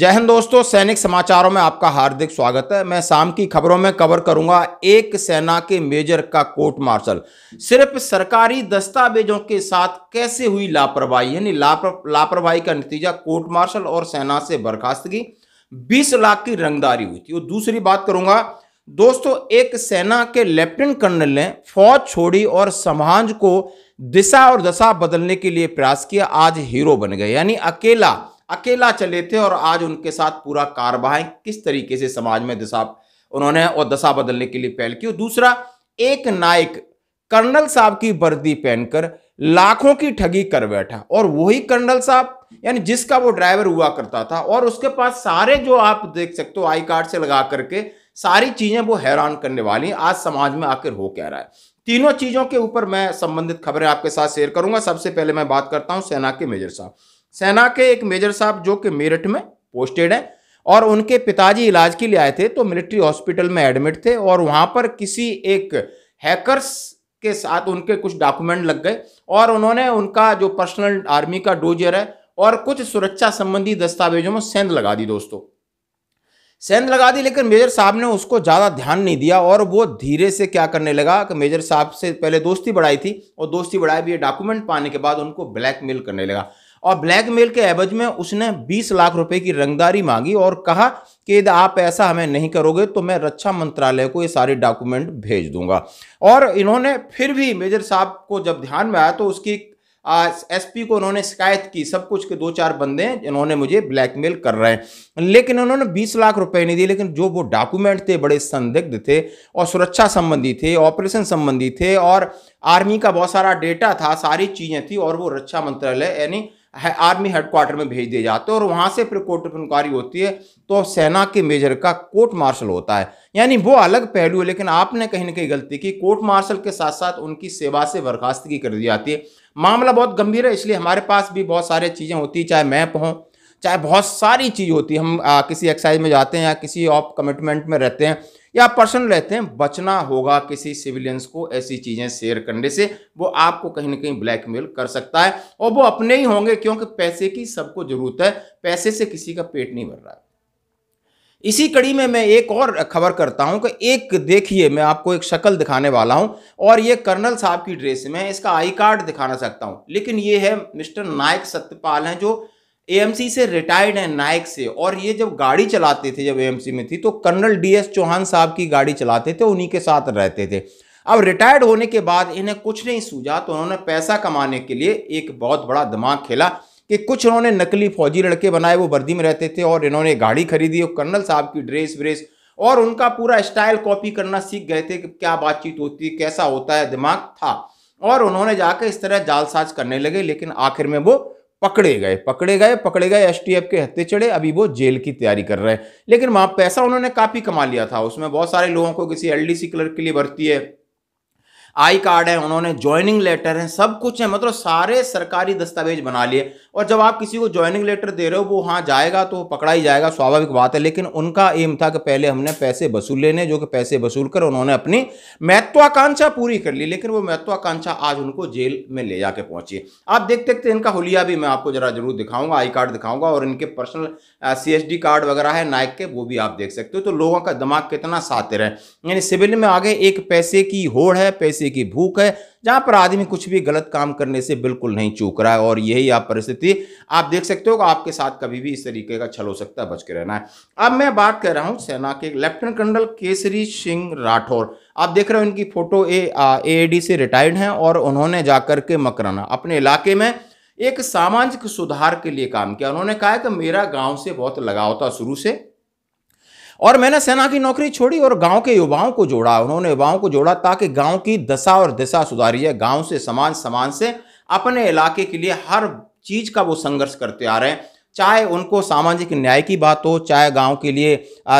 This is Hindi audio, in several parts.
जय हिंद दोस्तों सैनिक समाचारों में आपका हार्दिक स्वागत है मैं शाम की खबरों में कवर करूंगा एक सेना के मेजर का कोर्ट मार्शल सिर्फ सरकारी दस्तावेजों के साथ कैसे हुई लापरवाही यानी लापर लापरवाही का नतीजा कोर्ट मार्शल और सेना से बर्खास्तगी 20 लाख की रंगदारी हुई थी और दूसरी बात करूंगा दोस्तों एक सेना के लेफ्टिनेंट कर्नल ने फौज छोड़ी और समाज को दिशा और दशा बदलने के लिए प्रयास किया आज हीरो बन गए यानी अकेला अकेला चले थे और आज उनके साथ पूरा कारवाही किस तरीके से समाज में दशा उन्होंने और दशा बदलने के लिए पहल की और दूसरा एक नायक कर्नल साहब की वर्दी पहनकर लाखों की ठगी कर बैठा और वही कर्नल साहब यानी जिसका वो ड्राइवर हुआ करता था और उसके पास सारे जो आप देख सकते हो आई कार्ड से लगा करके सारी चीजें वो हैरान करने वाली आज समाज में आखिर हो क्या रहा है तीनों चीजों के ऊपर मैं संबंधित खबरें आपके साथ शेयर करूंगा सबसे पहले मैं बात करता हूं सेना के मेजर साहब सेना के एक मेजर साहब जो कि मेरठ में पोस्टेड हैं और उनके पिताजी इलाज के लिए आए थे तो मिलिट्री हॉस्पिटल में एडमिट थे और वहां पर किसी एक हैकर्स के साथ उनके कुछ डॉक्यूमेंट लग गए और उन्होंने उनका जो पर्सनल आर्मी का डोजर है और कुछ सुरक्षा संबंधी दस्तावेजों में सेंध लगा दी दोस्तों सेंध लगा दी लेकिन मेजर साहब ने उसको ज़्यादा ध्यान नहीं दिया और वो धीरे से क्या करने लगा कि मेजर साहब से पहले दोस्ती बढ़ाई थी और दोस्ती बढ़ाई भी ये डॉक्यूमेंट पाने के बाद उनको ब्लैकमेल करने लगा और ब्लैकमेल के एवज में उसने 20 लाख रुपए की रंगदारी मांगी और कहा कि यदि आप ऐसा हमें नहीं करोगे तो मैं रक्षा मंत्रालय को ये सारे डॉक्यूमेंट भेज दूंगा और इन्होंने फिर भी मेजर साहब को जब ध्यान में आया तो उसकी एसपी को उन्होंने शिकायत की सब कुछ के दो चार बंदे इन्होंने मुझे ब्लैकमेल कर रहे हैं लेकिन उन्होंने 20 लाख रुपए नहीं दिए लेकिन जो वो डॉक्यूमेंट थे बड़े संदिग्ध थे और सुरक्षा संबंधी थे ऑपरेशन संबंधी थे और आर्मी का बहुत सारा डेटा था सारी चीज़ें थी और वो रक्षा मंत्रालय यानी है आर्मी हेडक्वार्टर में भेज दिए जाते हैं और वहाँ से फिर कोर्ट ऑफ इंक्वायरी होती है तो सेना के मेजर का कोर्ट मार्शल होता है यानी वो अलग पहलू है लेकिन आपने कहीं ना कहीं गलती की कोर्ट मार्शल के साथ साथ उनकी सेवा से बर्खास्तगी कर दी जाती है मामला बहुत गंभीर है इसलिए हमारे पास भी बहुत सारी चीज़ें होती चाहे मैप हों चाहे बहुत सारी चीज़ होती हम आ, किसी एक्साइज में जाते हैं या किसी ऑफ कमिटमेंट में रहते हैं या पर्सन रहते हैं बचना होगा किसी सिविलियंस को ऐसी चीज़ें शेयर करने से वो आपको कहीं ना कहीं ब्लैकमेल कर सकता है और वो अपने ही होंगे क्योंकि पैसे की सबको ज़रूरत है पैसे से किसी का पेट नहीं भर रहा है इसी कड़ी में मैं एक और खबर करता हूं कि एक देखिए मैं आपको एक शक्ल दिखाने वाला हूं और ये कर्नल साहब की ड्रेस में इसका आई कार्ड दिखाना सकता हूं लेकिन ये है मिस्टर नायक सत्यपाल हैं जो एएमसी से रिटायर्ड हैं नायक से और ये जब गाड़ी चलाते थे जब एएमसी में थी तो कर्नल एस चौहान साहब की गाड़ी चलाते थे उन्हीं के साथ रहते थे अब रिटायर्ड होने के बाद इन्हें कुछ नहीं सूझा तो उन्होंने पैसा कमाने के लिए एक बहुत बड़ा दिमाग खेला कि कुछ उन्होंने नकली फौजी लड़के बनाए वो वर्दी में रहते थे और इन्होंने गाड़ी खरीदी और कर्नल साहब की ड्रेस व्रेस और उनका पूरा स्टाइल कॉपी करना सीख गए थे कि क्या बातचीत होती है कैसा होता है दिमाग था और उन्होंने जाकर इस तरह जालसाज करने लगे लेकिन आखिर में वो पकड़े गए पकड़े गए पकड़े गए एस के हत्ते चढ़े अभी वो जेल की तैयारी कर रहे हैं लेकिन वहां पैसा उन्होंने काफी कमा लिया था उसमें बहुत सारे लोगों को किसी एलडीसी क्लर्क के लिए भर्ती है आई कार्ड है उन्होंने ज्वाइनिंग लेटर है सब कुछ है मतलब सारे सरकारी दस्तावेज बना लिए और जब आप किसी को ज्वाइनिंग लेटर दे रहे हो वो हाँ जाएगा तो पकड़ा ही जाएगा स्वाभाविक बात है लेकिन उनका एम था कि पहले हमने पैसे वसूल लेने जो कि पैसे वसूल कर उन्होंने अपनी महत्वाकांक्षा पूरी कर ली लेकिन वो महत्वाकांक्षा आज उनको जेल में ले जाके पहुंची आप देखते देखते इनका होलिया भी मैं आपको जरा जरूर दिखाऊंगा आई कार्ड दिखाऊंगा और इनके पर्सनल सी कार्ड वगैरह है नायक के वो भी आप देख सकते हो तो लोगों का दिमाग कितना सातिर है यानी सिविल में आगे एक पैसे की होड़ है पैसे की भूख है जहां पर आदमी कुछ भी गलत काम करने से बिल्कुल नहीं चूक रहा है और यही आप परिस्थिति आप देख सकते हो कि आपके साथ कभी भी इस तरीके का छल हो सकता है बच के रहना है अब मैं बात कर रहा हूं सेना के लेफ्टिनेंट कर्नल केसरी सिंह राठौर आप देख रहे हो इनकी फोटो ए ए से रिटायर्ड हैं और उन्होंने जाकर के मकराना अपने इलाके में एक सामाजिक सुधार के लिए काम किया उन्होंने कहा कि मेरा गांव से बहुत लगाव था शुरू से और मैंने सेना की नौकरी छोड़ी और गांव के युवाओं को जोड़ा उन्होंने युवाओं को जोड़ा ताकि गांव की दशा और दिशा सुधारी है गांव से समाज समाज से अपने इलाके के लिए हर चीज का वो संघर्ष करते आ रहे हैं चाहे उनको सामाजिक न्याय की बात हो चाहे गांव के लिए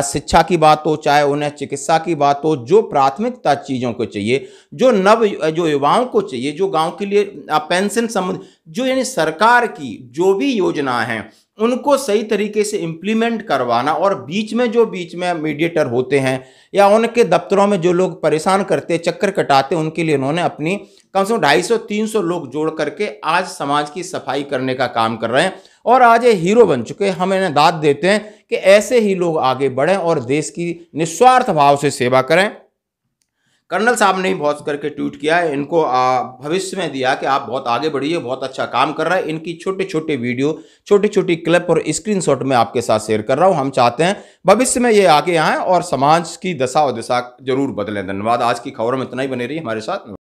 शिक्षा की बात हो चाहे उन्हें चिकित्सा की बात हो जो प्राथमिकता चीज़ों को चाहिए जो नव जो युवाओं को चाहिए जो गांव के लिए पेंशन संबंध जो यानी सरकार की जो भी योजना है उनको सही तरीके से इम्प्लीमेंट करवाना और बीच में जो बीच में मीडिएटर होते हैं या उनके दफ्तरों में जो लोग परेशान करते चक्कर कटाते उनके लिए उन्होंने अपनी कम से कम ढाई सौ तीन सौ लोग जोड़ करके आज समाज की सफाई करने का काम कर रहे हैं और आज ये हीरो बन चुके हैं हम इन्हें दाद देते हैं कि ऐसे ही लोग आगे बढ़ें और देश की निस्वार्थ भाव से सेवा करें कर्नल साहब ने ही बहुत करके ट्वीट किया है इनको भविष्य में दिया कि आप बहुत आगे बढ़िए बहुत अच्छा काम कर रहा है इनकी छोटे छोटे वीडियो छोटी छोटी क्लिप और स्क्रीनशॉट में आपके साथ शेयर कर रहा हूँ हम चाहते हैं भविष्य में ये आगे आएँ और समाज की दशा और दिशा जरूर बदलें धन्यवाद आज की खबर में इतना ही बने रही हमारे साथ